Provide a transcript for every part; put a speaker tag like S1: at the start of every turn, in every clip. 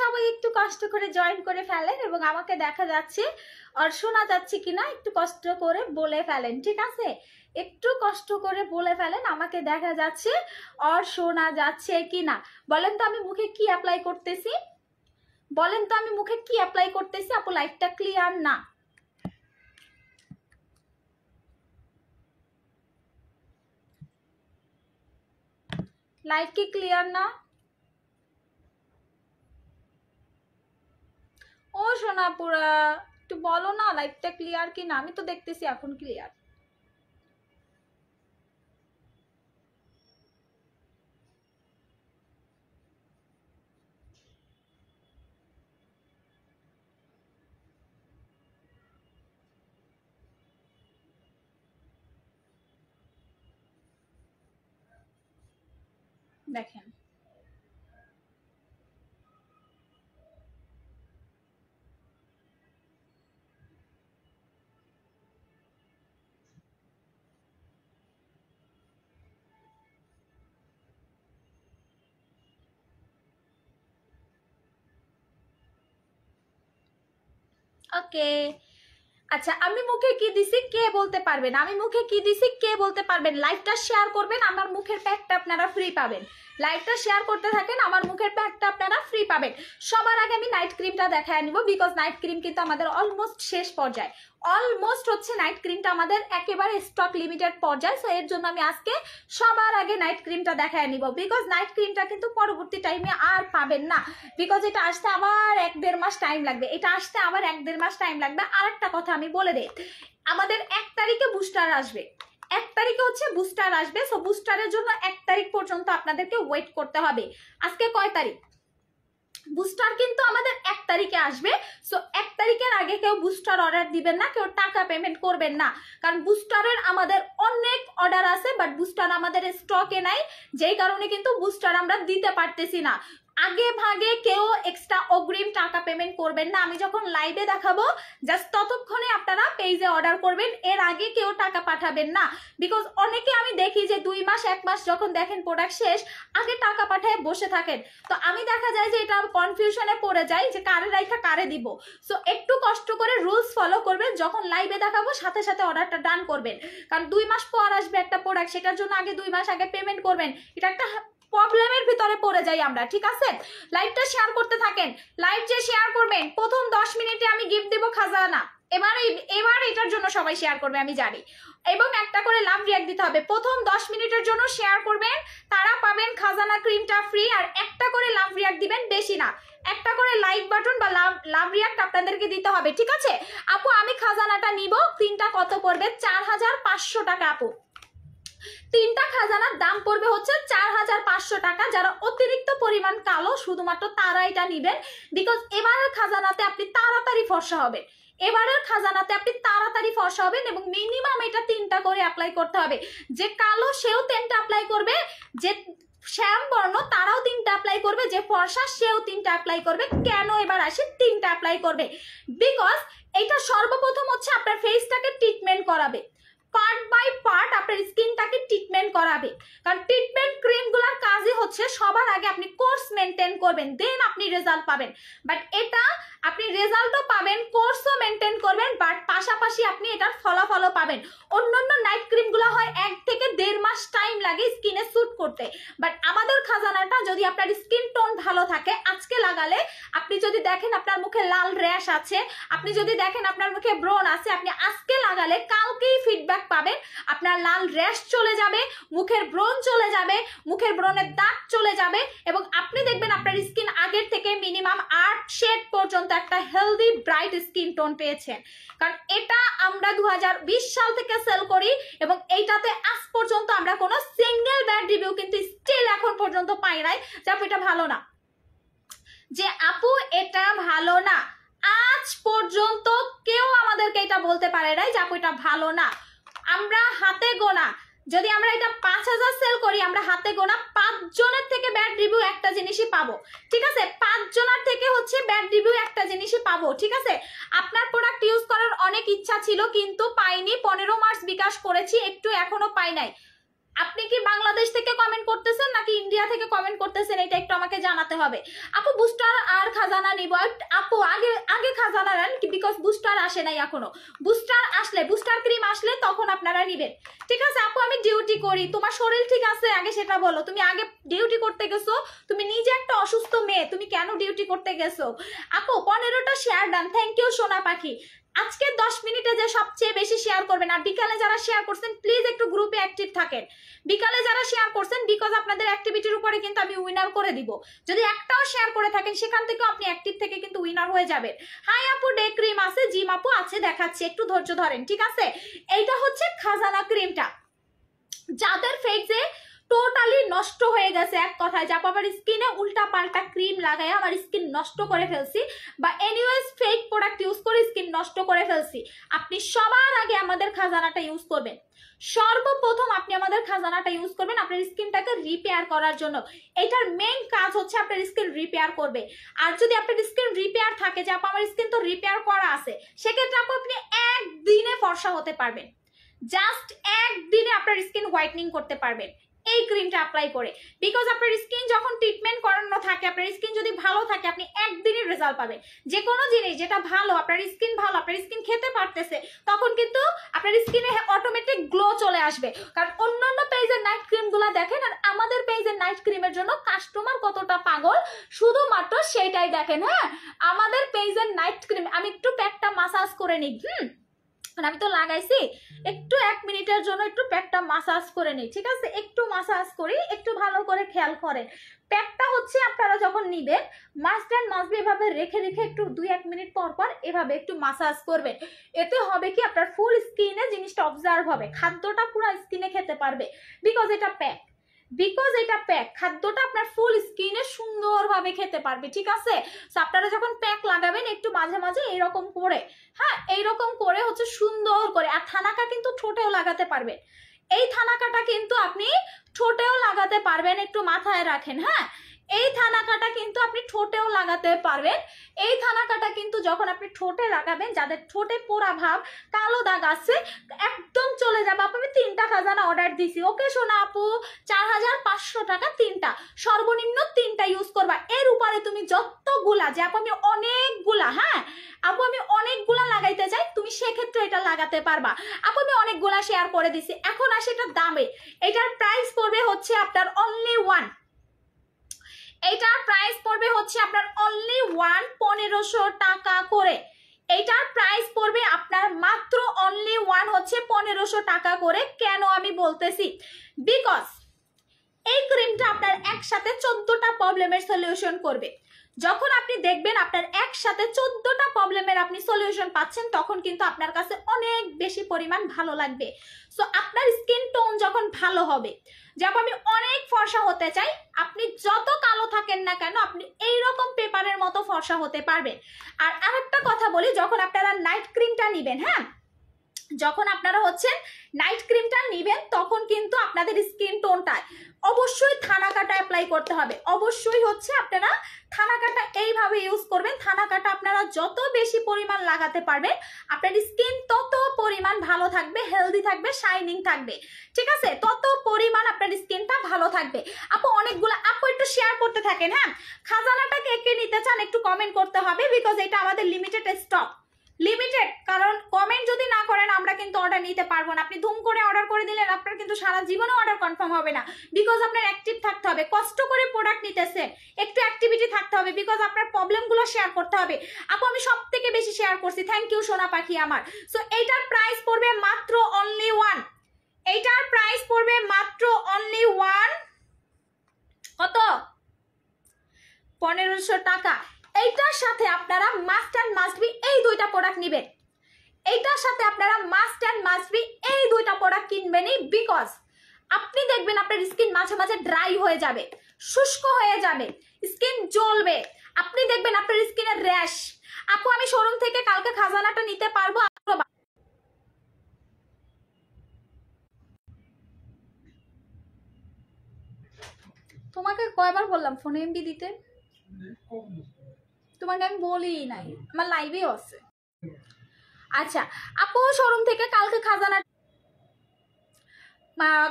S1: সবাই একটু কষ্ট করে জয়েন করে ফেলেন এবং আমাকে দেখা যাচ্ছে আর শোনা যাচ্ছে কিনা একটু কষ্ট করে বলে ফেলেন ঠিক আছে একটু কষ্ট করে বলে ফেলেন আমাকে দেখা যাচ্ছে আর শোনা যাচ্ছে কিনা বলেন তো আমি মুখে কি অ্যাপ্লাই করতেছি বলেন তো আমি মুখে কি অ্যাপ্লাই করতেছি আপু লাইটটা ক্লিয়ার না লাইট কি ক্লিয়ার না ও সোনাপুরা একটু বলো না লাইফটা ক্লিয়ার কি না আমি তো দেখতেছি এখন ক্লিয়ার দেখেন ওকে আচ্ছা আমি মুখে কি দিছি কে বলতে পারবেন আমি মুখে কি দিছি কে বলতে পারবেন লাইভটা শেয়ার করবেন আমার মুখের প্যাকটা আপনারা ফ্রি পাবেন লাইকটা শেয়ার করতে থাকেন আমার মুখের প্যাকটা আপনারা ফ্রি পাবেন সবার আগে আমি নাইট ক্রিমটা দেখায় নিব বিকজ নাইট ক্রিম কিন্তু আমাদের অলমোস্ট শেষ পর্যায়ে অলমোস্ট হচ্ছে নাইট ক্রিমটা আমাদের একেবারে স্টক লিমিটেড পর্যায়ে সো এর জন্য আমি আজকে সবার আগে নাইট ক্রিমটা দেখায় নিব বিকজ নাইট ক্রিমটা কিন্তু পরবর্তী টাইমে আর পাবেন না বিকজ এটা আসতে আবার এক দেড় মাস টাইম লাগবে এটা আসতে আবার এক দেড় মাস টাইম লাগবে আর একটা কথা আমি বলে দিই আমাদের এক তারিখে বুস্টার আসবে এক তারিখে হচ্ছে বুস্টার আসবে সো বুস্টারের জন্য এক তারিখ পর্যন্ত আপনাদেরকে ওয়েট করতে হবে আজকে কয় তারিখ বুস্টার কিন্তু আমাদের এক তারিখে আসবে সো এক তারিখের আগে কেউ বুস্টার অর্ডার দিবেন না কেউ টাকা পেমেন্ট করবেন না কারণ বুস্টারের আমাদের অনেক অর্ডার আছে বাট বুস্টার আমাদের স্টকে নাই যেই কারণে কিন্তু বুস্টার আমরা দিতে পারতেছি না আগে ভাগে কেউ এক্সট্রা অগ্রিম টাকা পেমেন্ট করবেন না আমি যখন লাইভে দেখাবো জাস্ট ততক্ষণে আপনারা পেজে অর্ডার করবেন এর আগে কেউ টাকা পাঠাবেন না বিকজ অনেকে আমি দেখি যে দুই মাস এক মাস যখন দেখেন প্রোডাক্ট শেষ আগে টাকা পাঠায় বসে থাকেন তো আমি দেখা যায় যে এটা কনফিউশনে পড়ে যাই যে কারে রাইখা কারে দিব সো একটু কষ্ট করে রুলস ফলো করবেন যখন লাইভে দেখাবো সাথে সাথে অর্ডারটা ডান করবেন কারণ দুই মাস পর আসবে একটা প্রোডাক্ট সেটার জন্য আগে দুই মাস আগে পেমেন্ট করবেন এটা একটা প্রবলেমের ভিতরে পড়ে যাই আমরা ঠিক আছে লাইভটা শেয়ার করতে থাকেন লাইভ যে শেয়ার করবেন প্রথম দশ মিনিটে আমি গিফট দেবো খাজানা এবার এবার এটার জন্য সবাই শেয়ার করবে আমি জানি এবং একটা করে লাভ রিয়াক দিতে হবে প্রথম দশ মিনিটের জন্য শেয়ার করবেন তারা পাবেন খাজানা ক্রিমটা ফ্রি আর একটা করে লাভ রিয়াক দিবেন বেশি না একটা করে লাইক বাটন বা লাভ লাভ রিয়াক্ট আপনাদেরকে দিতে হবে ঠিক আছে আপু আমি খাজানাটা নিব ক্রিমটা কত পড়বে চার হাজার পাঁচশো টাকা আপু তিনটা খাজানার দাম পড়বে হচ্ছে চার হাজার পাঁচশো টাকা যারা অতিরিক্ত পরিমাণ কালো শুধুমাত্র তারা এটা নিবেন বিকজ এবারের খাজানাতে আপনি তাড়াতাড়ি ফর্সা হবে এবারের খাজানাতে আপনি তাড়াতাড়ি ফসা হবেন এবং মিনিমাম এটা তিনটা করে অ্যাপ্লাই করতে হবে যে কালো সেও তিনটা অ্যাপ্লাই করবে যে শ্যাম বর্ণ তারাও তিনটা অ্যাপ্লাই করবে যে ফর্সা সেও তিনটা অ্যাপ্লাই করবে কেন এবার আসে তিনটা অ্যাপ্লাই করবে বিকজ এটা সর্বপ্রথম হচ্ছে আপনার ফেসটাকে ট্রিটমেন্ট করাবে পার্ট বাই পার্ট আপনার স্কিনটাকে ট্রিটমেন্ট করাবে কারণ ট্রিটমেন্ট ক্রিমগুলোর কাজই হচ্ছে সবার আগে আপনি কোর্স মেনটেন করবেন দেন আপনি রেজাল্ট পাবেন বাট এটা আপনি রেজাল্টও পাবেন কোর্সও মেনটেন করবেন বাট পাশাপাশি আপনি এটার ফলাফলও পাবেন অন্যান্য নাইট ক্রিমগুলো হয় এক থেকে দেড় মাস টাইম লাগে স্কিনে স্যুট করতে বাট আমাদের খাজানাটা যদি আপনার স্কিন টোন ভালো থাকে আজকে লাগালে আপনি যদি দেখেন আপনার মুখে লাল র্যাশ আছে আপনি যদি দেখেন আপনার মুখে ব্রোন আছে আপনি আজকে লাগালে কালকেই ফিডব্যাক দাগ পাবেন আপনার লাল র্যাশ চলে যাবে মুখের ব্রণ চলে যাবে মুখের ব্রণের দাগ চলে যাবে এবং আপনি দেখবেন আপনার স্কিন আগের থেকে মিনিমাম আট শেড পর্যন্ত একটা হেলদি ব্রাইট স্কিন টোন পেয়েছেন কারণ এটা আমরা দু সাল থেকে সেল করি এবং এইটাতে আজ পর্যন্ত আমরা কোনো সিঙ্গেল ব্যাড রিভিউ কিন্তু স্টিল এখন পর্যন্ত পাই নাই যে এটা ভালো না যে আপু এটা ভালো না আজ পর্যন্ত কেউ আমাদেরকে এটা বলতে পারে নাই যে আপু এটা ভালো না আমরা হাতে গোনা যদি আমরা এটা পাঁচ হাজার সেল করি আমরা হাতে গোনা পাঁচজনের থেকে ব্যাড রিভিউ একটা জিনিসই পাবো ঠিক আছে পাঁচজনের থেকে হচ্ছে ব্যাড রিভিউ একটা জিনিসই পাবো ঠিক আছে আপনার প্রোডাক্ট ইউজ করার অনেক ইচ্ছা ছিল কিন্তু পাইনি পনেরো মার্চ বিকাশ করেছি একটু এখনো পাই নাই আপনি কি বাংলাদেশ থেকে কমেন্ট করতেছেন নাকি ইন্ডিয়া থেকে কমেন্ট করতেছেন এটা একটু আমাকে জানাতে হবে আপু বুস্টার আর খাজানা নিব আপু আগে আগে খাজানা নেন বিকজ বুস্টার আসে নাই এখনো বুস্টার আসলে বুস্টার ক্রিম আসলে তখন আপনারা নিবেন ঠিক আছে আপু আমি ডিউটি করি তোমার শরীর ঠিক আছে আগে সেটা বলো তুমি আগে ডিউটি করতে গেছো তুমি নিজে একটা অসুস্থ মেয়ে তুমি কেন ডিউটি করতে গেছো আপু পনেরোটা শেয়ার ডান থ্যাংক ইউ সোনা পাখি আজকে দশ মিনিটে যে সবচেয়ে বেশি শেয়ার করবেন আর বিকালে যারা শেয়ার করছেন প্লিজ একটু গ্রুপে অ্যাক্টিভ থাকেন বিকালে যারা শেয়ার করছেন বিকজ আপনাদের অ্যাক্টিভিটির উপরে কিন্তু আমি উইনার করে দিব যদি একটাও শেয়ার করে থাকেন সেখান থেকেও আপনি অ্যাক্টিভ থেকে কিন্তু উইনার হয়ে যাবেন হাই আপু ডে ক্রিম আছে জিম আপু আছে দেখাচ্ছি একটু ধৈর্য ধরেন ঠিক আছে এইটা হচ্ছে খাজানা ক্রিমটা যাদের ফেটজে টোটালি নষ্ট হয়ে গেছে এক কথায় যা আমার স্কিনে উল্টা পাল্টা ক্রিম লাগাই আমার স্কিন নষ্ট করে ফেলছি বা এনিওয়েজ ফেক প্রোডাক্ট ইউজ করে স্কিন নষ্ট করে ফেলছি আপনি সবার আগে আমাদের খাজানাটা ইউজ করবেন সর্বপ্রথম আপনি আমাদের খাজানাটা ইউজ করবেন আপনার স্কিনটাকে রিপেয়ার করার জন্য এটার মেইন কাজ হচ্ছে আপনার স্কিন রিপেয়ার করবে আর যদি আপনার স্কিন রিপেয়ার থাকে যে আমার স্কিন তো রিপেয়ার করা আছে সেক্ষেত্রে আপু আপনি একদিনে ফর্সা হতে পারবেন জাস্ট একদিনে আপনার স্কিন হোয়াইটনিং করতে পারবেন এই ক্রিমটা অ্যাপ্লাই করে বিকজ আপনার স্কিন যখন ট্রিটমেন্ট করানো থাকে আপনার স্কিন যদি ভালো থাকে আপনি একদিনের রেজাল্ট পাবেন যে কোনো জিনিস যেটা ভালো আপনার স্কিন ভালো আপনার স্কিন খেতে পারতেছে তখন কিন্তু আপনার স্কিনে অটোমেটিক গ্লো চলে আসবে কারণ অন্যান্য পেজের নাইট ক্রিমগুলো দেখেন আর আমাদের পেজের নাইট ক্রিমের জন্য কাস্টমার কতটা পাগল শুধুমাত্র সেটাই দেখেন হ্যাঁ আমাদের পেজের নাইট ক্রিম আমি একটু প্যাকটা মাসাজ করে নিই হুম মানে আমি তো লাগাইছি একটু এক মিনিটের জন্য একটু প্যাকটা মাসাজ করে নিই ঠিক আছে একটু মাসাজ করি একটু ভালো করে খেয়াল করেন প্যাকটা হচ্ছে আপনারা যখন নিবেন মাস্ট অ্যান্ড মাস্ট এভাবে রেখে রেখে একটু দুই এক মিনিট পর পর এভাবে একটু মাসাজ করবেন এতে হবে কি আপনার ফুল স্কিনে জিনিসটা অবজার্ভ হবে খাদ্যটা পুরো স্কিনে খেতে পারবে বিকজ এটা প্যাক বিকজ এটা প্যাক খাদ্যটা আপনার ফুল স্কিনে সুন্দরভাবে খেতে পারবে ঠিক আছে আপনারা যখন প্যাক লাগাবেন একটু মাঝে মাঝে এরকম করে হ্যাঁ এইরকম করে হচ্ছে সুন্দর করে আর থানাকা কিন্তু ঠোঁটেও লাগাতে পারবে এই থানাকাটা কিন্তু আপনি ঠোঁটেও লাগাতে পারবেন একটু মাথায় রাখেন হ্যাঁ এই থানা কাটা কিন্তু আপনি ঠোঁটেও লাগাতে পারবেন এই থানা কাটা কিন্তু যখন আপনি ঠোঁটে লাগাবেন যাদের ঠোঁটে পোড়া ভাব কালো দাগ আছে একদম চলে যাবে আপু আমি তিনটা খাজানা অর্ডার দিছি ওকে সোনা আপু চার হাজার পাঁচশো টাকা তিনটা সর্বনিম্ন তিনটা ইউজ করবা এর উপরে তুমি যতগুলা যে আপু আমি অনেকগুলা হ্যাঁ আপু আমি অনেকগুলা লাগাইতে চাই তুমি সেক্ষেত্রে এটা লাগাতে পারবা আপু আমি অনেকগুলা শেয়ার করে দিছি এখন আসে এটার দামে এটার প্রাইস পড়বে হচ্ছে আপনার অনলি ওয়ান এইটার প্রাইস পড়বে হচ্ছে আপনার অনলি ওয়ান পনেরোশো টাকা করে এইটার প্রাইস পড়বে আপনার মাত্র অনলি ওয়ান হচ্ছে পনেরোশো টাকা করে কেন আমি বলতেছি বিকজ এই ক্রিমটা আপনার একসাথে চোদ্দোটা প্রবলেমের সলিউশন করবে যখন আপনি দেখবেন আপনার একসাথে চোদ্দটা প্রবলেমের আপনি সলিউশন পাচ্ছেন তখন কিন্তু আপনার কাছে অনেক বেশি পরিমাণ ভালো লাগবে সো আপনার স্কিন টোন যখন ভালো হবে যখন আমি অনেক ফর্সা হতে চাই আপনি যত কালো থাকেন না কেন আপনি এই রকম পেপারের মতো ফর্সা হতে পারবেন আর আরেকটা কথা বলি যখন আপনারা নাইট ক্রিমটা নেবেন হ্যাঁ যখন আপনারা হচ্ছেন নাইট ক্রিমটা নেবেন তখন কিন্তু আপনাদের স্কিন টোনটা অবশ্যই থানা কাটা অ্যাপ্লাই করতে হবে অবশ্যই হচ্ছে আপনারা থানা কাটা এইভাবে ইউজ করবেন থানা কাটা আপনারা যত বেশি পরিমাণ লাগাতে পারবেন আপনার স্কিন তত পরিমাণ ভালো থাকবে হেলদি থাকবে শাইনিং থাকবে ঠিক আছে তত পরিমাণ আপনার স্কিনটা ভালো থাকবে আপু অনেকগুলো আপু একটু শেয়ার করতে থাকেন হ্যাঁ খাজানাটা কে কে নিতে চান একটু কমেন্ট করতে হবে বিকজ এটা আমাদের লিমিটেড স্টক লিমিটেড কারণ কমেন্ট যদি না করেন আমরা কিন্তু অর্ডার নিতে পারবো না আপনি ধুম করে অর্ডার করে দিলেন আপনার কিন্তু সারা জীবনে অর্ডার কনফার্ম হবে না বিকজ আপনার অ্যাক্টিভ থাকতে হবে কষ্ট করে প্রোডাক্ট নিতেছে একটু অ্যাক্টিভিটি থাকতে হবে বিকজ আপনার প্রবলেমগুলো শেয়ার করতে হবে আপু আমি সব থেকে বেশি শেয়ার করছি থ্যাংক ইউ সোনা পাখি আমার সো এইটার প্রাইস পড়বে মাত্র অনলি ওয়ান এইটার প্রাইস পড়বে মাত্র অনলি ওয়ান কত পনেরোশো টাকা এইটার সাথে আপনারা মাস্ট অ্যান্ড মাস্ট বি এই দুইটা প্রোডাক্ট নেবেন এইটার সাথে আপনারা মাস্ট অ্যান্ড মাস্ট বি এই দুইটা প্রোডাক্ট কিনবেনই বিকজ আপনি দেখবেন আপনার স্কিন মাঝে মাঝে ড্রাই হয়ে যাবে শুষ্ক হয়ে যাবে স্কিন জ্বলবে আপনি দেখবেন আপনার স্কিনের র্যাশ আপু আমি শোরুম থেকে কালকে খাজানাটা নিতে পারবো তোমাকে কয়বার বললাম ফোনে এমবি দিতে তোমাকে আমি বলি নাই আমার লাইভেও আছে আচ্ছা আপু শোরুম থেকে কালকে খাজানা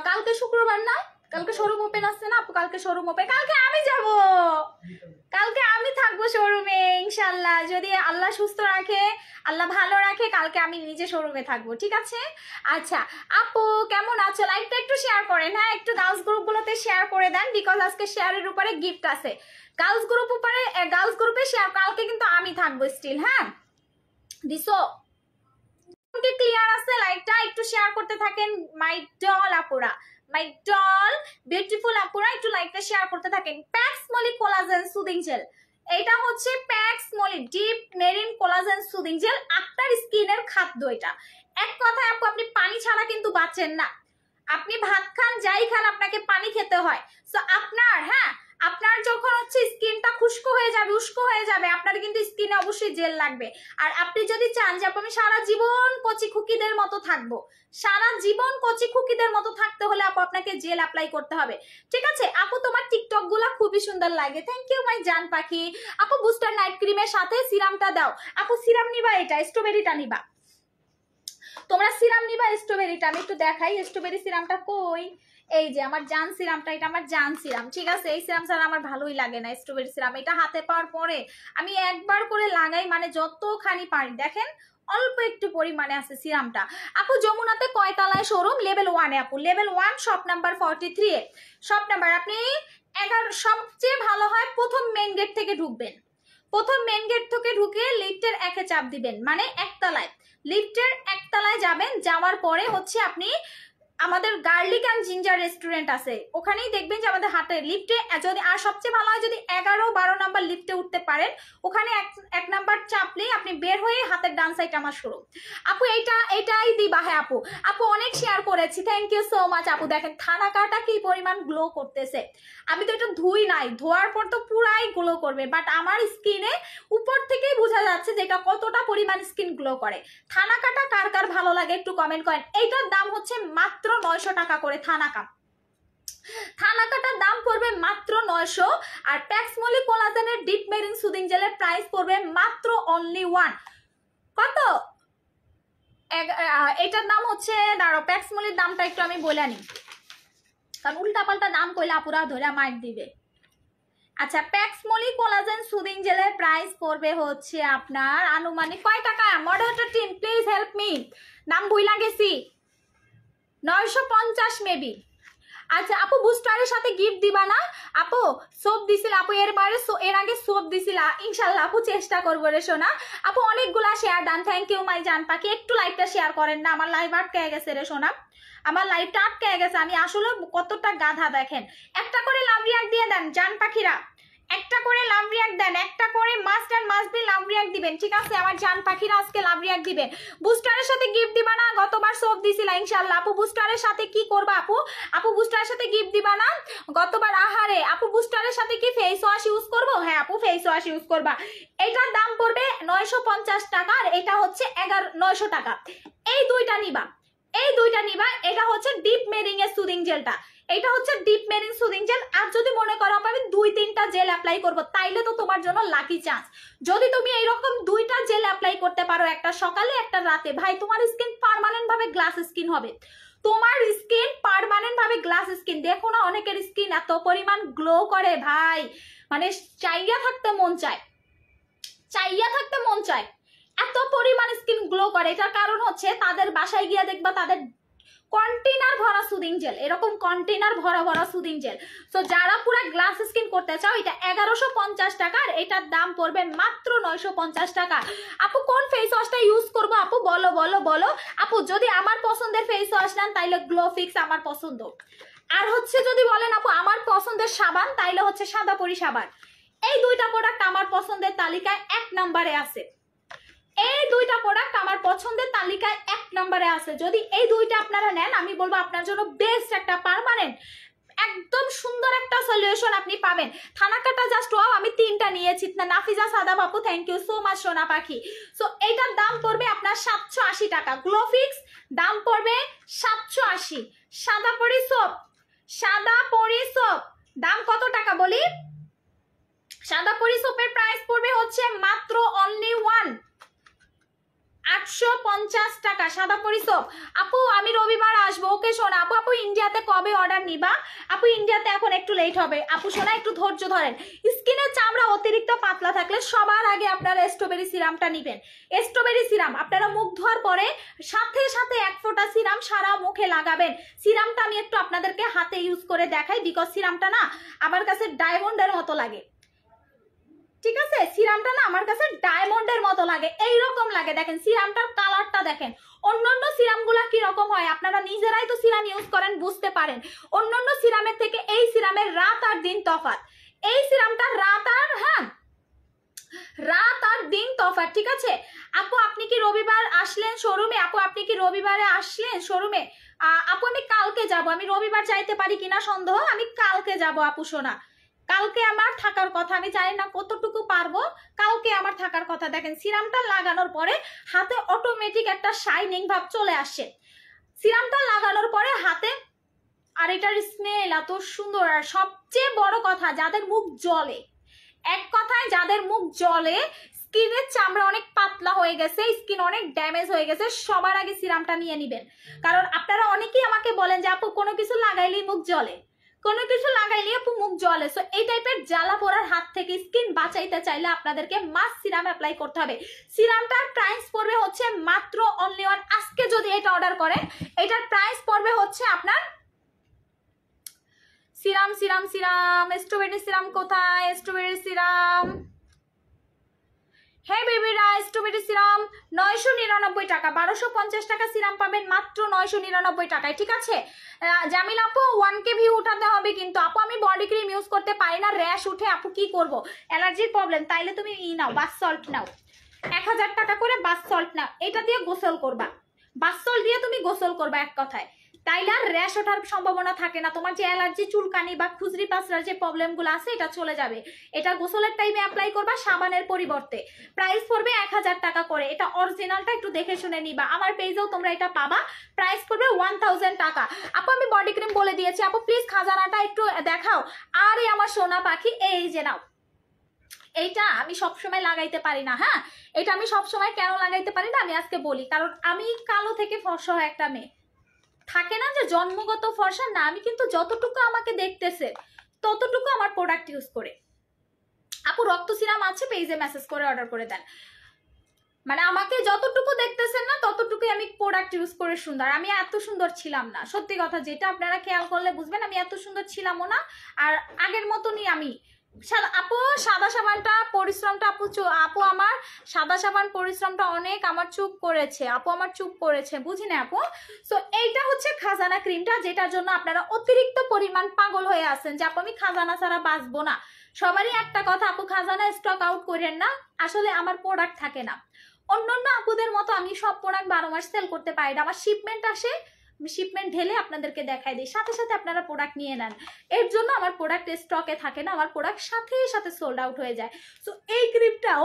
S1: কালকে শুক্রবার না কালকে শোরুম ওপেন আসছে না আপু কালকে শোরুম ওপেন কালকে আমি যাব কালকে আমি থাকবো শোরুমে ইনশাল্লাহ যদি আল্লাহ সুস্থ রাখে আল্লাহ ভালো রাখে কালকে আমি নিজে শোরুমে থাকবো ঠিক আছে আচ্ছা আপু কেমন আছো লাইকটা একটু শেয়ার করেন হ্যাঁ একটু গার্লস গ্রুপগুলোতে শেয়ার করে দেন বিকজ আজকে শেয়ারের উপরে গিফট আছে গার্লস গ্রুপ উপরে গার্লস গ্রুপে শেয়ার কালকে কিন্তু আমি থাকবো স্টিল হ্যাঁ দিসো ক্লিয়ার আছে লাইকটা একটু শেয়ার করতে থাকেন মাই ডল আপুরা মাই ডল বিউটিফুল আপুরা একটু লাইকটা শেয়ার করতে থাকেন Paxmoly collagen soothing gel এটা হচ্ছে Paxmoly deep marine collagen soothing gel আপনার স্কিনের খাদ্য এটা এক কথায় আপু আপনি পানি ছাড়া কিন্তু বাঁচেন না আপনি ভাত খান যাই খান আপনাকে পানি খেতে হয় সো আপনার হ্যাঁ আপনার যখন হচ্ছে স্কিনটা খুশক হয়ে যাবে উস্কো হয়ে যাবে আপনার কিন্তু স্কিনে অবশ্যই জেল লাগবে আর আপনি যদি চান যে আমি সারা জীবন কচি খুকিদের মতো থাকবো সারা জীবন কচি খুকিদের মতো থাকতে হলে আপু আপনাকে জেল অ্যাপ্লাই করতে হবে ঠিক আছে আপু তোমার টিকটক গুলা খুবই সুন্দর লাগে থ্যাংক ইউ মাই জান পাখি আপু বুস্টার নাইট ক্রিমের সাথে সিরামটা দাও আপু সিরাম নিবা এটা স্ট্রবেরিটা নিবা তোমরা সিরাম নিবা স্ট্রবেরিটা আমি একটু দেখাই স্ট্রবেরি সিরামটা কই এই যে আমার জান সিরামটা এটা আমার জান সিরাম ঠিক আছে এই সিরাম ছাড়া আমার ভালোই লাগে না স্ট্রবেরি সিরাম এটা হাতে পাওয়ার পরে আমি একবার করে লাগাই মানে যতখানি পারি দেখেন অল্প একটু পরিমাণে আছে সিরামটা আপু যমুনাতে কয়তালায় শোরুম লেভেল ওয়ানে আপু level one shop number forty three A shop number আপনি এগারো সবচেয়ে ভালো হয় প্রথম মেন গেট থেকে ঢুকবেন প্রথম মেন গেট থেকে ঢুকে লিফটের একে চাপ দিবেন মানে একতলায় লিফটের একতলায় যাবেন যাওয়ার পরে হচ্ছে আপনি আমাদের গার্লিক অ্যান্ড জিঞ্জার রেস্টুরেন্ট আছে ওখানেই দেখবেন যে আমাদের হাতে লিফটে যদি আর সবচেয়ে ভালো হয় যদি এগারো বারো নাম্বার লিফটে উঠতে পারেন ওখানে এক নাম্বার চাপলেই আপনি বের হয়ে হাতের ডান সাইড আমার শুরু আপু এইটা এটাই দি বাহে হ্যাঁ আপু আপু অনেক শেয়ার করেছি থ্যাংক ইউ সো মাচ আপু দেখেন থানা কাটা কি পরিমাণ গ্লো করতেছে আমি তো এটা ধুই নাই ধোয়ার পর তো পুরাই গ্লো করবে বাট আমার স্কিনে উপর থেকেই বোঝা যাচ্ছে যে এটা কতটা পরিমাণ স্কিন গ্লো করে থানা কাটা কার কার ভালো লাগে একটু কমেন্ট করেন এইটার দাম হচ্ছে মাত্র মাত্র নয়শো টাকা করে থানাকা থানাকাটার দাম পড়বে মাত্র নয়শো আর প্যাক্সমলি কোলাজেনের ডিপ মেরিন সুদিং জেলের প্রাইস পড়বে মাত্র অনলি ওয়ান কত এটার নাম হচ্ছে দাঁড়ো প্যাক্সমলির দামটা একটু আমি বলে নিই কারণ উল্টাপাল্টা দাম কইলে আপুরা ধরে মাইক দিবে আচ্ছা প্যাক্সমলি কোলাজেন সুদিং জেলের প্রাইস পড়বে হচ্ছে আপনার আনুমানিক কয় টাকা moderator team please help me নাম ভুইলা গেছি নয়শো পঞ্চাশ মেবি আচ্ছা আপু বুস্টারের সাথে গিফট দিবা না আপু সোপ দিছিল আপু এর বারে এর আগে সোপ দিছিল ইনশাল্লাহ আপু চেষ্টা করবো রে সোনা আপু অনেকগুলা share done thank you my জান পাখি একটু লাইকটা শেয়ার করেন না আমার লাইভ আটকে গেছে রে সোনা আমার লাইভটা আটকে গেছে আমি আসলে কতটা গাধা দেখেন একটা করে লাভ রিয়াক দিয়ে দেন জান পাখিরা একটা করে লাভ রিয়াক দেন একটা করে মাস্ট আর মাস্ট বি লাভ রিয়াক দিবেন ঠিক আছে আমার জান পাখিরা আজকে লাভ রিয়াক দিবেন বুস্টারের সাথে গিফট দিবা না গতবার সোপ দিছিলা ইনশাআল্লাহ আপু বুস্টারের সাথে কি করবা আপু আপু বুস্টারের সাথে গিফট দিবা না গতবার আহারে আপু বুস্টারের সাথে কি ফেস ওয়াশ ইউজ করবো হ্যাঁ আপু ফেস ওয়াশ ইউজ করবা এটার দাম পড়বে নয়শো পঞ্চাশ টাকা আর এটা হচ্ছে এগারো নয়শো টাকা এই দুইটা নিবা এই দুইটা নিবা এটা হচ্ছে ডিপ মেরিং এর সুদিং জেলটা এটা হচ্ছে ডিপ মেরিন সুদিং জেল আর যদি মনে করো আমি দুই তিনটা জেল অ্যাপ্লাই করব তাইলে তো তোমার জন্য লাকি চান্স যদি তুমি এইরকম দুইটা জেল অ্যাপ্লাই করতে পারো একটা সকালে একটা রাতে ভাই তোমার স্কিন পারমানেন্ট ভাবে গ্লাস স্কিন হবে তোমার স্কিন পারমানেন্ট ভাবে গ্লাস স্কিন দেখো না অনেকের স্কিন এত পরিমাণ গ্লো করে ভাই মানে চাইয়া থাকতে মন চায় চাইয়া থাকতে মন চায় এত পরিমাণ স্কিন গ্লো করে এটার কারণ হচ্ছে তাদের বাসায় গিয়া দেখবা তাদের কন্টেনার সুদিং জেল এরকম কন্টেনার ভরা ভরা সুদিং জেল সো যারা পুরো গ্লাস স্কিন করতে চাও এটা এগারোশো পঞ্চাশ টাকা এটার দাম পড়বে মাত্র নয়শো পঞ্চাশ টাকা আপু কোন ফেস ওয়াশটা ইউজ করবো আপু বলো বলো বলো আপু যদি আমার পছন্দের ফেস ওয়াশ নেন তাইলে গ্লো ফিক্স আমার পছন্দ আর হচ্ছে যদি বলেন আপু আমার পছন্দের সাবান তাইলে হচ্ছে সাদা পরি সাবান এই দুইটা প্রোডাক্ট আমার পছন্দের তালিকায় এক নম্বরে আছে এই দুইটা প্রোডাক্ট আমার পছন্দের তালিকায় এক নম্বরে আছে যদি এই দুইটা আপনারা নেন আমি বলবো আপনার জন্য বেস্ট একটা পারমানেন্ট একদম সুন্দর একটা সলিউশন আপনি পাবেন থানাকাটা জাস্ট ওয়াও আমি তিনটা নিয়েছি নাফিজা সাদা বাপু থ্যাংক ইউ সো মাচ সোনা পাখি সো এইটার দাম পড়বে আপনার সাতশো আশি টাকা গ্লোফিক্স দাম পড়বে সাতশো আশি সাদা পরি সোপ সাদা পরি সোপ দাম কত টাকা বলি সাদা পরি সোপের প্রাইস পড়বে হচ্ছে মাত্র অনলি ওয়ান আটশো পঞ্চাশ টাকা সাদা পরিসপ আপু আমি রবিবার আসবো ওকে শোনা আপু আপু ইন্ডিয়াতে কবে অর্ডার নিবা আপু ইন্ডিয়াতে এখন একটু লেট হবে আপু শোনা একটু ধৈর্য ধরেন স্কিনের চামড়া অতিরিক্ত পাতলা থাকলে সবার আগে আপনারা স্ট্রবেরি সিরামটা নিবেন স্ট্রবেরি সিরাম আপনারা মুখ ধোয়ার পরে সাথে সাথে এক ফোঁটা সিরাম সারা মুখে লাগাবেন সিরামটা আমি একটু আপনাদেরকে হাতে ইউজ করে দেখাই বিকজ সিরামটা না আমার কাছে ডায়মন্ডের মতো লাগে ঠিক আছে সিরামটা না আমার কাছে ডায়মন্ডের মতো লাগে এই রকম লাগে দেখেন সিরামটার কালারটা দেখেন অন্যান্য সিরামগুলা রকম হয় আপনারা নিজেরাই তো সিরাম ইউজ করেন বুঝতে পারেন অন্যান্য সিরামের থেকে এই সিরামের রাত আর দিন তফাত এই সিরামটা রাত আর হ্যাঁ রাত আর দিন তফাত ঠিক আছে আপু আপনি কি রবিবার আসলেন শোরুমে আপু আপনি কি রবিবারে আসলেন শোরুমে আপু আমি কালকে যাব আমি রবিবার যাইতে পারি কিনা সন্দেহ আমি কালকে যাব আপু সোনা কালকে আমার থাকার কথা আমি জানি না কতটুকু পারবো কালকে আমার থাকার কথা দেখেন সিরামটা লাগানোর পরে হাতে অটোমেটিক একটা শাইনিং ভাব চলে আসে সিরামটা লাগানোর পরে হাতে আর এটার স্মেল এত সুন্দর আর সবচেয়ে বড় কথা যাদের মুখ জলে এক কথায় যাদের মুখ জলে স্কিনের চামড়া অনেক পাতলা হয়ে গেছে স্কিন অনেক ড্যামেজ হয়ে গেছে সবার আগে সিরামটা নিয়ে নিবেন কারণ আপনারা অনেকেই আমাকে বলেন যে আপু কোনো কিছু লাগাইলেই মুখ জলে কোনো কিছু লাগাইলে আপু মুখ জলে সো এই টাইপের জ্বালা পোড়ার হাত থেকে স্কিন বাঁচাইতে চাইলে আপনাদেরকে মাস সিরাম অ্যাপ্লাই করতে হবে সিরামটার প্রাইস পড়বে হচ্ছে মাত্র অনলি ওয়ান আজকে যদি এটা অর্ডার করেন এটার প্রাইস পড়বে হচ্ছে আপনার serum serum serum strawberry serum কোথায় strawberry serum hey baby rice tomato serum নয়শো নিরানব্বই টাকা বারোশো পঞ্চাশ টাকা সিরাম পাবেন মাত্র নয়শো নিরানব্বই টাকায় ঠিক আছে জামিল আপু ওয়ান কে ভিউ উঠাতে হবে কিন্তু আপু আমি বডি ক্রিম ইউজ করতে পারি না র্যাশ উঠে আপু কি করব অ্যালার্জির প্রবলেম তাইলে তুমি ই নাও বাস সল্ট নাও এক হাজার টাকা করে বাস সল্ট নাও এটা দিয়ে গোসল করবা বাস সল্ট দিয়ে তুমি গোসল করবা এক কথায় তাইলে আর র্যাশ ওঠার সম্ভাবনা থাকে না তোমার যে অ্যালার্জি চুলকানি বা খুচরি পাঁচড়ার যে প্রবলেমগুলো আছে এটা চলে যাবে এটা গোসলের টাইমে অ্যাপ্লাই করবা সাবানের পরিবর্তে প্রাইস পড়বে এক হাজার টাকা করে এটা অরিজিনালটা একটু দেখে শুনে নিবা আমার পেজেও তোমরা এটা পাবা প্রাইস পড়বে ওয়ান থাউজেন্ড টাকা আপু আমি বডি ক্রিম বলে দিয়েছি আপু প্লিজ খাজানাটা একটু দেখাও আরে আমার সোনা পাখি এই যে নাও এইটা আমি সবসময় লাগাইতে পারি না হ্যাঁ এটা আমি সবসময় কেন লাগাইতে পারি না আমি আজকে বলি কারণ আমি কালো থেকে ফর্সহ একটা মেয়ে থাকে না যে জন্মগত ফর্সা না আমি কিন্তু যতটুকু আমাকে দেখতেছে ততটুকু আমার প্রোডাক্ট ইউজ করে আপু রক্ত সিরাম আছে পেজে মেসেজ করে অর্ডার করে দেন মানে আমাকে যতটুকু দেখতেছেন না ততটুকু আমি প্রোডাক্ট ইউজ করে সুন্দর আমি এত সুন্দর ছিলাম না সত্যি কথা যেটা আপনারা খেয়াল করলে বুঝবেন আমি এত সুন্দর ছিলামও না আর আগের মতনই আমি আপু সাদা সাবানটা পরিশ্রমটা আপু আপু আমার সাদা সাবান পরিশ্রমটা অনেক আমার চুপ করেছে আপু আমার চুপ করেছে বুঝি না আপু সো এইটা হচ্ছে খাজানা ক্রিমটা যেটার জন্য আপনারা অতিরিক্ত পরিমাণ পাগল হয়ে আছেন যে আপু আমি খাজানা ছাড়া বাঁচবো না সবারই একটা কথা আপু খাজানা স্টক আউট করেন না আসলে আমার প্রোডাক্ট থাকে না অন্যান্য আপুদের মতো আমি সব প্রোডাক্ট বারো মাস সেল করতে পারি না আমার শিপমেন্ট আসে শিপমেন্ট ঢেলে আপনাদেরকে দেখাই দিই সাথে সাথে আপনারা প্রোডাক্ট নিয়ে নেন এর জন্য আমার প্রোডাক্ট স্টকে থাকে না আমার প্রোডাক্ট সাথে সাথে সোল্ড আউট হয়ে যায় সো এই ক্রিমটাও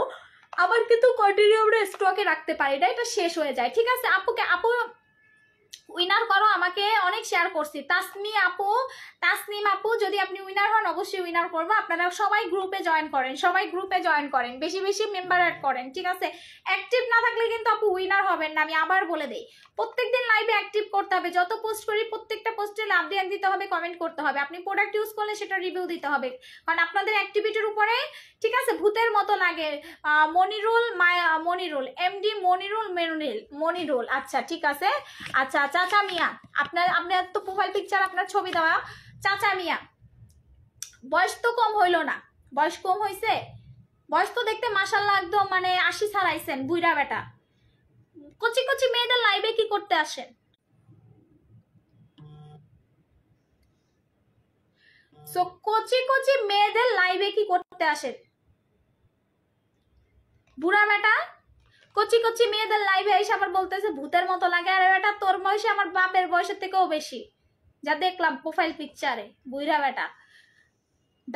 S1: আবার কিন্তু কন্টিনিউ আমরা স্টকে রাখতে পারি না এটা শেষ হয়ে যায় ঠিক আছে আপুকে আপু উইনার করো আমাকে অনেক শেয়ার করছি তাসমি আপু তাসনিম আপু যদি আপনি উইনার হন অবশ্যই উইনার করবো আপনারা সবাই গ্রুপে জয়েন করেন সবাই গ্রুপে জয়েন করেন বেশি বেশি মেম্বার অ্যাড করেন ঠিক আছে অ্যাক্টিভ না থাকলে কিন্তু আপু উইনার হবেন না আমি আবার বলে দিই প্রত্যেকদিন লাইভে অ্যাক্টিভ করতে হবে যত পোস্ট করি প্রত্যেকটা পোস্টে লাভ দিয়ে দিতে হবে কমেন্ট করতে হবে আপনি প্রোডাক্ট ইউজ করলে সেটা রিভিউ দিতে হবে কারণ আপনাদের অ্যাক্টিভিটির উপরে ঠিক আছে ভূতের মতো লাগে মনিরুল মায়া মনিরুল এমডি মনিরুল মেরুনিল মনিরুল আচ্ছা ঠিক আছে আচ্ছা, আচ্ছা। চাচা মিয়া আপনার আপনার তো প্রোফাইল পিকচার আপনার ছবি দেওয়া চাচা মিয়া বয়স তো কম হইল না বয়স কম হয়েছে বয়স তো দেখতে মাসাল্লাহ একদম মানে আশি ছাড়াইছেন বুইরা বেটা কচি কচি মেয়েদের লাইভে কি করতে আসেন সো কচি কচি মেয়েদের লাইভে কি করতে আসেন বুড়া বেটা কচি কচি মেয়েদের লাইভে এসে আমার বলতেছে ভূতের মতো লাগে আর এটা তোর বয়সে আমার বাপের বয়সের থেকেও বেশি যা দেখলাম প্রোফাইল পিকচারে বুইরা বেটা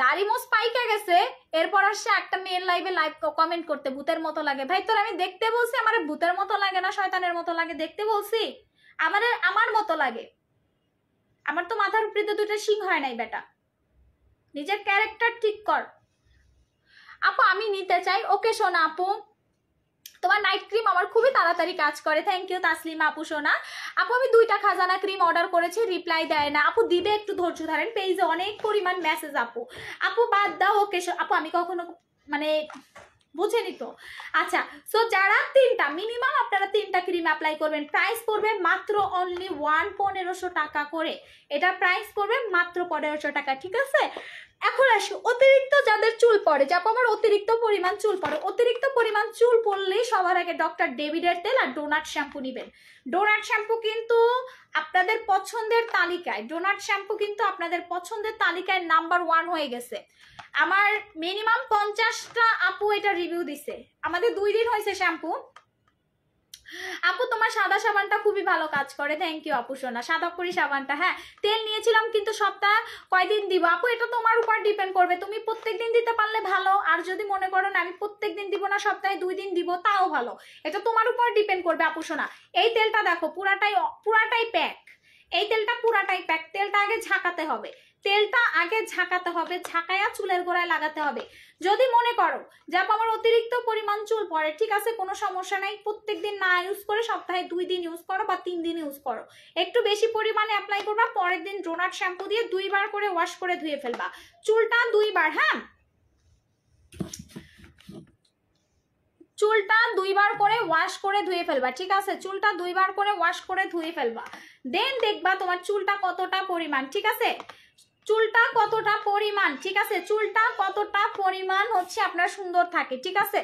S1: দাড়ি মোস পাইকা গেছে এরপর আসছে একটা মেয়ের লাইভে লাইভ কমেন্ট করতে ভূতের মতো লাগে ভাই তোর আমি দেখতে বলছি আমার ভূতের মতো লাগে না শয়তানের মতো লাগে দেখতে বলছি আমার আমার মতো লাগে আমার তো মাথার উপরিতে দুটো সিং হয় নাই বেটা নিজের ক্যারেক্টার ঠিক কর আপু আমি নিতে চাই ওকে শোনা আপু তোমার নাইট ক্রিম আমার খুবই তাড়াতাড়ি কাজ করে থ্যাংক ইউ তাসলিম আপু সোনা আপু আমি দুইটা খাজানা ক্রিম অর্ডার করেছি রিপ্লাই দেয় না আপু দিবে একটু ধৈর্য ধারেন পেজে অনেক পরিমাণ মেসেজ আপু আপু বাদ দাও ওকে আপু আমি কখনো মানে বুঝে নিত আচ্ছা সো যারা তিনটা মিনিমাম আপনারা তিনটা ক্রিম অ্যাপ্লাই করবেন প্রাইস করবে মাত্র অনলি ওয়ান পনেরোশো টাকা করে এটা প্রাইস করবে মাত্র পনেরোশো টাকা ঠিক আছে এখন আসি অতিরিক্ত যাদের চুল পড়ে যা আমার অতিরিক্ত পরিমাণ চুল পড়ে অতিরিক্ত পরিমাণ চুল পড়লেই সবার আগে ডক্টর ডেভিডের তেল আর ডোনাট শ্যাম্পু নেবেন ডোনাট শ্যাম্পু কিন্তু আপনাদের পছন্দের তালিকায় ডোনাট শ্যাম্পু কিন্তু আপনাদের পছন্দের তালিকায় নাম্বার ওয়ান হয়ে গেছে আমার মিনিমাম পঞ্চাশটা আপু এটা রিভিউ দিছে আমাদের দুই দিন হয়েছে শ্যাম্পু আপু তোমার সাদা সাবানটা খুবই ভালো কাজ করে থ্যাংক ইউ আপু সোনা সাদা করি সাবানটা হ্যাঁ তেল নিয়েছিলাম কিন্তু সপ্তাহ কয়দিন দিব আপু এটা তোমার উপর ডিপেন্ড করবে তুমি প্রত্যেক দিন দিতে পারলে ভালো আর যদি মনে করো না আমি প্রত্যেক দিন দিব না সপ্তাহে দুই দিন দিব তাও ভালো এটা তোমার উপর ডিপেন্ড করবে আপু সোনা এই তেলটা দেখো পুরাটাই পুরাটাই প্যাক এই তেলটা পুরাটাই প্যাক তেলটা আগে ঝাঁকাতে হবে তেলটা আগে ঝাঁকাতে হবে ঝাঁকায়া চুলের গোড়ায় লাগাতে হবে যদি মনে করো যে আমার অতিরিক্ত পরিমাণ চুল পড়ে ঠিক আছে কোনো সমস্যা নাই প্রত্যেক দিন না ইউজ করে সপ্তাহে দুই দিন ইউজ করো বা তিন দিন ইউজ করো একটু বেশি পরিমাণে অ্যাপ্লাই করবা পরের দিন ডোনাট শ্যাম্পু দিয়ে দুইবার করে ওয়াশ করে ধুয়ে ফেলবা চুলটা দুইবার হ্যাঁ চুলটা দুইবার করে ওয়াশ করে ধুয়ে ফেলবা ঠিক আছে চুলটা দুইবার করে ওয়াশ করে ধুয়ে ফেলবা দেন দেখবা তোমার চুলটা কতটা পরিমাণ ঠিক আছে চুলটা কতটা পরিমাণ ঠিক আছে চুলটা কতটা পরিমাণ হচ্ছে আপনার সুন্দর থাকে ঠিক আছে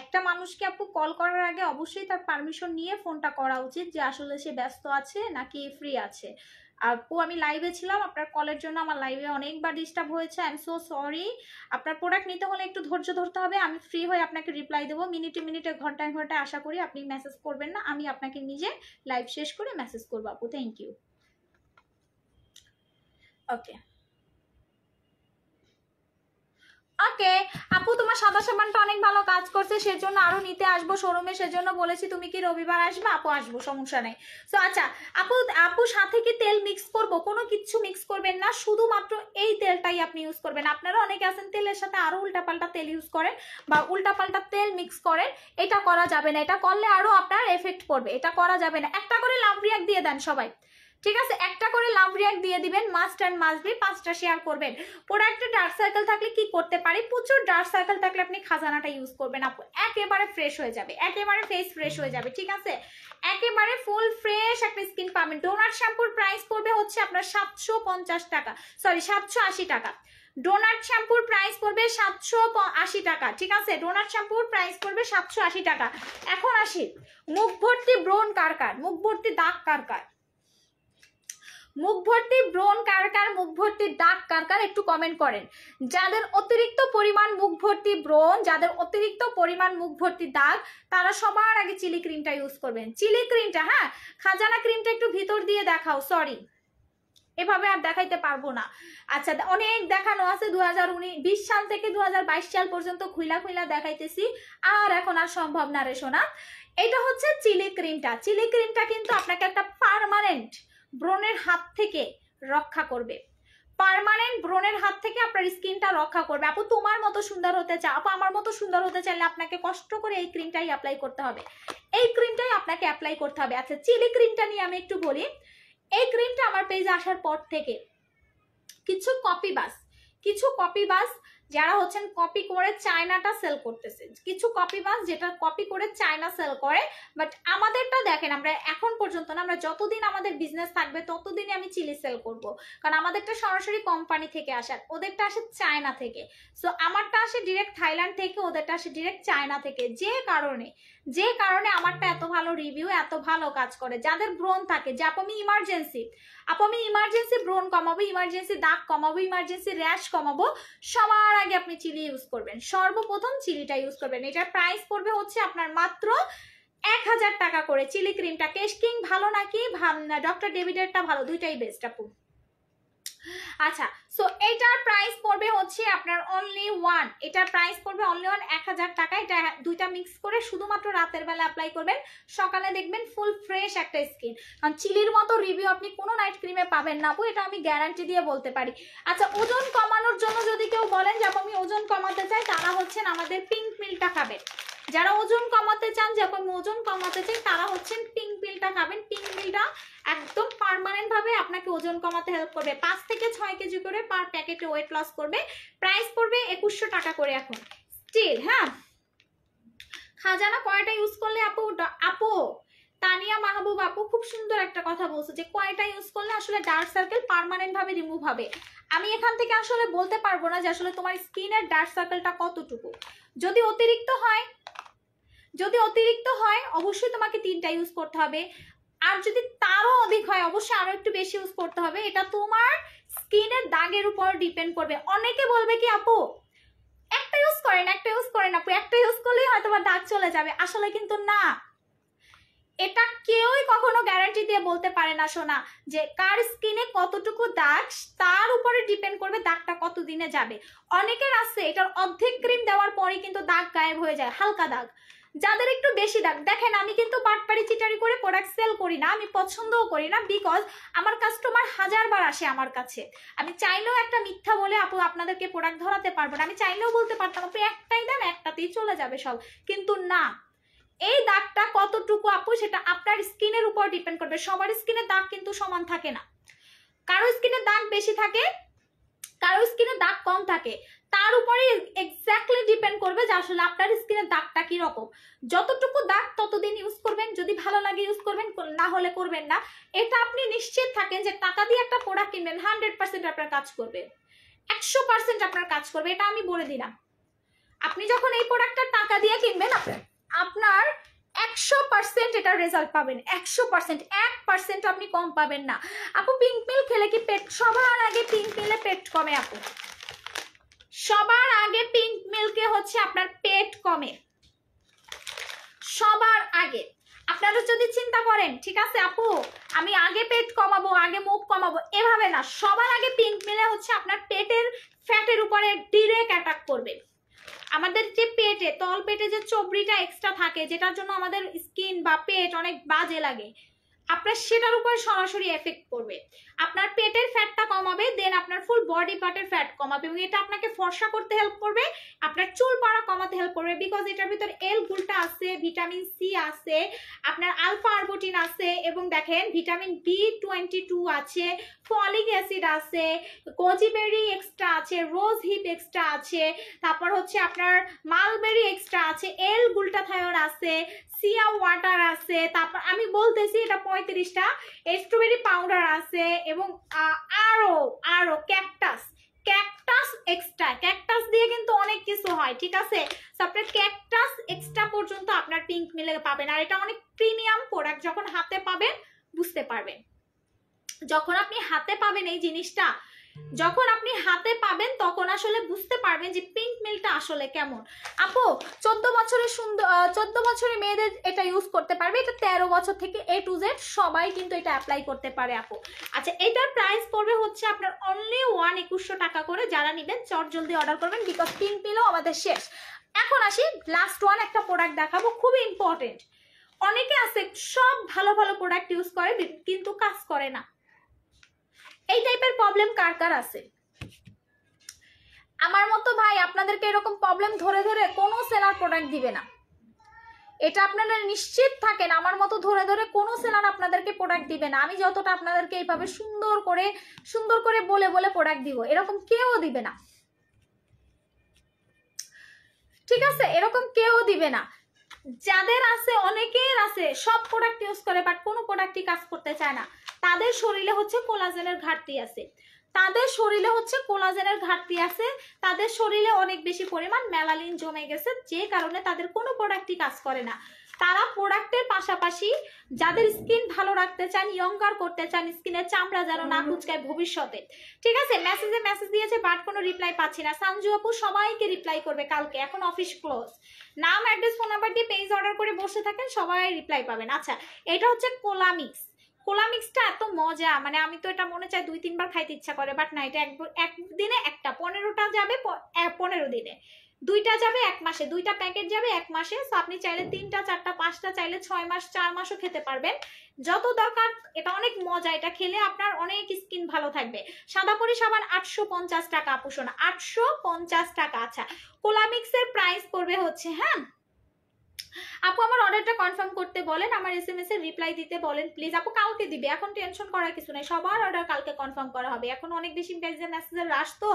S1: একটা মানুষকে আপু কল করার আগে অবশ্যই তার পারমিশন নিয়ে ফোনটা করা উচিত যে আসলে সে ব্যস্ত আছে নাকি ফ্রি আছে আপু আমি লাইভে ছিলাম আপনার কলের জন্য আমার লাইভে অনেকবার ডিস্টার্ব হয়েছে আই এম সো সরি আপনার প্রোডাক্ট নিতে হলে একটু ধৈর্য ধরতে হবে আমি ফ্রি হয়ে আপনাকে রিপ্লাই দেবো মিনিটে মিনিটে ঘন্টায় ঘন্টায় আশা করি আপনি মেসেজ করবেন না আমি আপনাকে নিজে লাইভ শেষ করে মেসেজ করবো আপু থ্যাংক ইউ ওকে ওকে আপু তোমার সাদা সাবানটা অনেক ভালো কাজ করছে সেজন্য আরো নিতে আসবো শোরুমে সেজন্য বলেছি তুমি কি রবিবার আসবে আপু আসবো সমস্যা নেই তো আচ্ছা আপু আপু সাথে কি তেল মিক্স করব কোনো কিছু মিক্স করবেন না শুধুমাত্র এই তেলটাই আপনি ইউজ করবেন আপনারা অনেকে আছেন তেলের সাথে আরো উল্টাপাল্টা তেল ইউজ করেন বা উল্টাপাল্টা তেল মিক্স করেন এটা করা যাবে না এটা করলে আরো আপনার এফেক্ট পড়বে এটা করা যাবে না একটা করে লাভ রিয়াক দিয়ে দেন সবাই ঠিক আছে একটা করে লাভ রিয়াক্ট দিয়ে দিবেন মাস্ট অ্যান্ড মাস্ট বি পাঁচটা শেয়ার করবেন প্রোডাক্টের ডার্ক সার্কেল থাকলে কি করতে পারি প্রচুর ডার্ক সার্কেল থাকলে আপনি খাজানাটা ইউজ করবেন আপু একেবারে ফ্রেশ হয়ে যাবে একেবারে ফেস ফ্রেশ হয়ে যাবে ঠিক আছে একেবারে ফুল ফ্রেশ একটা স্কিন পাবেন ডোনাট শ্যাম্পুর প্রাইস পড়বে হচ্ছে আপনার সাতশো পঞ্চাশ টাকা সরি সাতশো আশি টাকা ডোনাট শ্যাম্পুর প্রাইস পড়বে সাতশো আশি টাকা ঠিক আছে ডোনাট শ্যাম্পুর প্রাইস পড়বে সাতশো আশি টাকা এখন আসি মুখ ভর্তি ব্রোন কার কার মুখ ভর্তি দাগ কার কার মুখ ভর্তি ব্রণ কার কার মুখ ভর্তি দাগ কার কার একটু কমেন্ট করেন যাদের অতিরিক্ত পরিমাণ মুখ ভর্তি ব্রণ যাদের অতিরিক্ত পরিমাণ মুখ ভর্তি দাগ তারা সবার আগে চিলি ক্রিমটা ইউজ করবেন চিলি ক্রিমটা হ্যাঁ খাজানা ক্রিমটা একটু ভিতর দিয়ে দেখাও সরি এভাবে আর দেখাইতে পারবো না আচ্ছা অনেক দেখানো আছে দু হাজার বিশ সাল থেকে দু সাল পর্যন্ত খুইলা খুইলা দেখাইতেছি আর এখন আর সম্ভব না রে সোনা এটা হচ্ছে চিলি ক্রিমটা চিলি ক্রিমটা কিন্তু আপনাকে একটা পারমানেন্ট ব্রণের হাত থেকে রক্ষা করবে পারমানেন্ট ব্রণের হাত থেকে আপনার স্কিনটা রক্ষা করবে আপু তোমার মতো সুন্দর হতে চাও আপু আমার মতো সুন্দর হতে চাইলে আপনাকে কষ্ট করে এই ক্রিমটাই অ্যাপ্লাই করতে হবে এই ক্রিমটাই আপনাকে অ্যাপ্লাই করতে হবে আচ্ছা চিলি ক্রিমটা নিয়ে আমি একটু বলি এই ক্রিমটা আমার পেজে আসার পর থেকে কিছু কপি বাস কিছু কপি বাস যারা হচ্ছেন কপি করে চায়নাটা সেল করতেছে কিছু কপি বাস যেটা কপি করে চায়না সেল করে বাট আমাদেরটা দেখেন আমরা এখন পর্যন্ত না আমরা যতদিন আমাদের বিজনেস থাকবে ততদিনই আমি চিলি সেল করব কারণ আমাদেরটা সরাসরি কোম্পানি থেকে আর ওদেরটা আসে চায়না থেকে সো আমারটা আসে ডিরেক্ট থাইল্যান্ড থেকে ওদেরটা আসে ডিরেক্ট চায়না থেকে যে কারণে যে কারণে আমারটা এত ভালো রিভিউ এত ভালো কাজ করে যাদের ব্রণ থাকে যে আপু আমি ইমার্জেন্সি আপু আমি ইমার্জেন্সি ব্রণ কমাবো ইমার্জেন্সি দাগ কমাবো ইমার্জেন্সি র্যাশ কমাবো সবার আগে আপনি চিলি ইউজ করবেন সর্বপ্রথম চিলিটা ইউজ করবেন এটার প্রাইস পড়বে হচ্ছে আপনার মাত্র এক হাজার টাকা করে চিলি ক্রিমটা কেশ কিং ভালো নাকি ডক্টর ডেভিডেরটা ভালো দুইটাই বেস্ট আপু আচ্ছা সো এটার প্রাইস পড়বে হচ্ছে আপনার অনলি ওয়ান এটার প্রাইস পড়বে অনলি ওয়ান এক হাজার টাকা এটা দুইটা মিক্স করে শুধুমাত্র রাতের বেলা অ্যাপ্লাই করবেন সকালে দেখবেন ফুল ফ্রেশ একটা স্কিন কারণ চিলির মতো রিভিউ আপনি কোনো নাইট ক্রিমে পাবেন না এটা আমি গ্যারান্টি দিয়ে বলতে পারি আচ্ছা ওজন কমানোর জন্য যদি কেউ বলেন যে আমি ওজন কমাতে চাই তারা হচ্ছেন আমাদের পিঙ্ক মিলটা খাবেন যারা ওজন কমাতে চান যখন ওজন কমাতে চাই তারা হচ্ছেন পিঙ্ক পিলটা খাবেন পিঙ্ক পিলটা একদম পারমানেন্টভাবে আপনাকে ওজন কমাতে হেল্প করবে পাঁচ থেকে ছয় কেজি করে করবে পার প্যাকেটে ওয়েট লস করবে প্রাইস পড়বে একুশশো টাকা করে এখন স্টিল হ্যাঁ খাজানা কয়টা ইউজ করলে আপু আপু তানিয়া মাহবুব আপু খুব সুন্দর একটা কথা বলছে যে কয়টা ইউজ করলে আসলে ডার্ক সার্কেল পারমানেন্ট ভাবে রিমুভ হবে আমি এখান থেকে আসলে বলতে পারবো না যে আসলে তোমার স্কিনের ডার্ক সার্কেলটা কতটুকু যদি অতিরিক্ত হয় যদি অতিরিক্ত হয় অবশ্যই তোমাকে তিনটা ইউজ করতে হবে আর যদি তারও অধিক হয় অবশ্যই আরো একটু বেশি ইউজ করতে হবে এটা তোমার স্কিনের দাগের উপর ডিপেন্ড করবে অনেকে বলবে কি আপু একটা ইউজ করেন একটা ইউজ করেন আপু একটা ইউজ করলেই হয়তো বা দাগ চলে যাবে আসলে কিন্তু না এটা কেউই কখনো গ্যারান্টি দিয়ে বলতে পারে না শোনা যে কার স্কিনে কতটুকু দাগ তার উপরে ডিপেন্ড করবে দাগটা কতদিনে যাবে অনেকের আছে এটার অর্ধেক ক্রিম দেওয়ার পরে কিন্তু দাগ গায়েব হয়ে যায় হালকা দাগ যাদের একটু বেশি দাগ দেখেন আমি কিন্তু পাড়ি চিটারি করে প্রোডাক্ট সেল করি না আমি পছন্দও করি না বিকজ আমার কাস্টমার হাজারবার আসে আমার কাছে আমি চাইলেও একটা মিথ্যা বলে আপু আপনাদেরকে প্রোডাক্ট ধরাতে পারবো না আমি চাইলেও বলতে পারতাম আপনি একটাই দেন একটাতেই চলে যাবে সব কিন্তু না এই দাগটা কতটুকু আপু সেটা আপনার স্কিনের উপর ডিপেন্ড করবে সবার স্কিনের দাগ কিন্তু সমান থাকে না কারো স্কিনের দাগ বেশি থাকে কারো স্কিনে দাগ কম থাকে তার উপরে এক্স্যাক্টলি ডিপেন্ড করবে যে আসলে আপনার স্কিনের দাগটা রকম যতটুকু দাগ ততদিন ইউজ করবেন যদি ভালো লাগে ইউজ করবেন না হলে করবেন না এটা আপনি নিশ্চিত থাকেন যে টাকা দিয়ে একটা প্রোডাক্ট কিনবেন হান্ড্রেড পার্সেন্ট আপনার কাজ করবে একশো পার্সেন্ট আপনার কাজ করবে এটা আমি বলে দিলাম আপনি যখন এই প্রোডাক্টটা টাকা দিয়ে কিনবেন আপনার একশো পার্সেন্ট এটার রেজাল্ট পাবেন একশো পার্সেন্ট এক পার্সেন্ট আপনি কম পাবেন না আপু পিঙ্ক মিল খেলে কি পেট সবার আগে পিঙ্ক মিলে পেট কমে আপু সবার আগে পিঙ্ক মিলকে হচ্ছে আপনার পেট কমে সবার আগে আপনারা যদি চিন্তা করেন ঠিক আছে আপু আমি আগে পেট কমাবো আগে মুখ কমাবো এভাবে না সবার আগে পিঙ্ক মিলে হচ্ছে আপনার পেটের ফ্যাটের উপরে ডিরেক্ট অ্যাটাক করবে আমাদের যে পেটে তল পেটে যে চবড়িটা এক্সট্রা থাকে যেটার জন্য আমাদের স্কিন বা পেট অনেক বাজে লাগে আপনার সেটার উপর সরাসরি এফেক্ট করবে আপনার পেটের ফ্যাটটা কমাবে দেন আপনার ফুল বডি পার্টের ফ্যাট কমাবে এবং এটা আপনাকে ফর্সা করতে হেল্প করবে আপনার চুল পড়া কমাতে হেল্প করবে বিকজ এটার ভিতর এল গুলটা আছে ভিটামিন সি আছে আপনার আলফা আরবোটিন আছে এবং দেখেন ভিটামিন বি টোয়েন্টি টু আছে ফলিক অ্যাসিড আছে কোজিবেরি এক্সট্রা আছে রোজ হিপ এক্সট্রা আছে তারপর হচ্ছে আপনার মালবেরি এক্সট্রা আছে এল গুলটা গুলটাথায়ন আছে সিয়া ওয়াটার আছে তারপর আমি বলতেছি এটা পঁয়ত্রিশটা স্ট্রবেরি পাউডার আছে এবং আরও আরও ক্যাকটাস ক্যাকটাস এক্সট্রা ক্যাকটাস দিয়ে কিন্তু অনেক কিছু হয় ঠিক আছে আপনার ক্যাকটাস এক্সট্রা পর্যন্ত আপনার পিঙ্ক মিলে পাবেন আর এটা অনেক প্রিমিয়াম প্রোডাক্ট যখন হাতে পাবেন বুঝতে পারবেন যখন আপনি হাতে পাবেন এই জিনিসটা যখন আপনি হাতে পাবেন তখন আসলে বুঝতে পারবেন যে পিঙ্ক মিলটা আসলে কেমন আপু চোদ্দ বছরের সুন্দর চোদ্দ বছরের মেয়েদের এটা ইউজ করতে পারবে এটা তেরো বছর থেকে এ টু জেড সবাই কিন্তু এটা অ্যাপ্লাই করতে পারে আপু আচ্ছা এটার প্রাইস পড়বে হচ্ছে আপনার অনলি ওয়ান একুশশো টাকা করে যারা নেবেন চট জলদি অর্ডার করবেন বিকজ পিঙ্ক মিলও আমাদের শেষ এখন আসি লাস্ট ওয়ান একটা প্রোডাক্ট দেখাবো খুবই ইম্পর্টেন্ট অনেকে আছে সব ভালো ভালো প্রোডাক্ট ইউজ করে কিন্তু কাজ করে না এই টাইপের প্রবলেম কার কার আছে আমার মতো ভাই আপনাদেরকে এরকম প্রবলেম ধরে ধরে কোনো সেলার প্রোডাক্ট দিবে না এটা আপনারা নিশ্চিত থাকেন আমার মতো ধরে ধরে কোনো সেলার আপনাদেরকে প্রোডাক্ট দিবে না আমি যতটা আপনাদেরকে এইভাবে সুন্দর করে সুন্দর করে বলে বলে প্রোডাক্ট দিব এরকম কেউ দিবে না ঠিক আছে এরকম কেউ দিবে না যাদের আছে অনেকের আছে সব প্রোডাক্ট ইউজ করে বাট কোনো প্রোডাক্টই কাজ করতে চায় না তাদের শরীরে হচ্ছে কোলাজেনের ঘাটতি আছে তাদের শরীরে হচ্ছে কোলাজেনের ঘাটতি আছে তাদের শরীরে অনেক বেশি পরিমাণ মেলালিন জমে গেছে যে কারণে তাদের কোনো প্রোডাক্টই কাজ করে না তারা প্রোডাক্টের পাশাপাশি যাদের স্কিন ভালো রাখতে চান ইয়ঙ্গার করতে চান স্কিনের চামড়া যেন না কুচকায় ভবিষ্যতে ঠিক আছে মেসেজে মেসেজ দিয়েছে বাট কোনো রিপ্লাই পাচ্ছি না সানজু আপু সবাইকে রিপ্লাই করবে কালকে এখন অফিস ক্লোজ নাম অ্যাড্রেস ফোন নাম্বার দিয়ে পেজ অর্ডার করে বসে থাকেন সবাই রিপ্লাই পাবেন আচ্ছা এটা হচ্ছে কোলামিক্স কোলামিক্সটা এত মজা মানে আমি তো এটা মনে চাই দুই তিনবার খাইতে ইচ্ছা করে বাট না এটা একদিনে একটা পনেরোটা যাবে পনেরো দিনে দুইটা যাবে এক মাসে দুইটা প্যাকেট যাবে এক মাসে সো আপনি চাইলে তিনটা চারটা পাঁচটা চাইলে ছয় মাস চার মাসও খেতে পারবেন যত দরকার এটা অনেক মজা এটা খেলে আপনার অনেক স্কিন ভালো থাকবে সাদাপরি সাবান আটশো পঞ্চাশ টাকা আপুষণ আটশো পঞ্চাশ টাকা আচ্ছা কোলামিক্সের প্রাইস পড়বে হচ্ছে হ্যাঁ আপু আমার অর্ডারটা কনফার্ম করতে বলেন আমার এস এম এস এর রিপ্লাই দিতে বলেন প্লিজ আপু কাউকে দিবে এখন টেনশন করার কিছু নাই সবার অর্ডার কালকে কনফার্ম করা হবে এখন অনেক বেশি মেসেজের রাস তো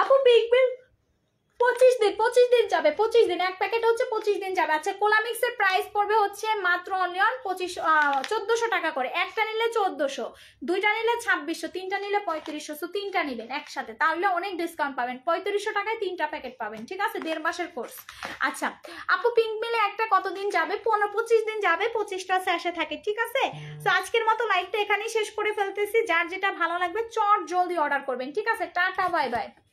S1: আপু বিগ বিল পঁচিশ দিন পঁচিশ দিন যাবে পঁচিশ দিন এক প্যাকেট হচ্ছে পঁচিশ দিন যাবে আচ্ছা মিক্সের প্রাইস পড়বে হচ্ছে মাত্র অনিয়ন পঁচিশ চোদ্দোশো টাকা করে একটা নিলে চোদ্দশো দুইটা নিলে ছাব্বিশশো তিনটা নিলে পঁয়ত্রিশশো সো তিনটা নিবেন একসাথে তাহলে অনেক ডিসকাউন্ট পাবেন পঁয়ত্রিশশো টাকায় তিনটা প্যাকেট পাবেন ঠিক আছে দেড় মাসের কোর্স আচ্ছা আপু পিঙ্ক মিলে একটা কতদিন যাবে পনেরো পঁচিশ দিন যাবে পঁচিশটা স্যাশে থাকে ঠিক আছে সো আজকের মতো লাইভটা এখানেই শেষ করে ফেলতেছি যার যেটা ভালো লাগবে চট জলদি অর্ডার করবেন ঠিক আছে টাটা বাই বাই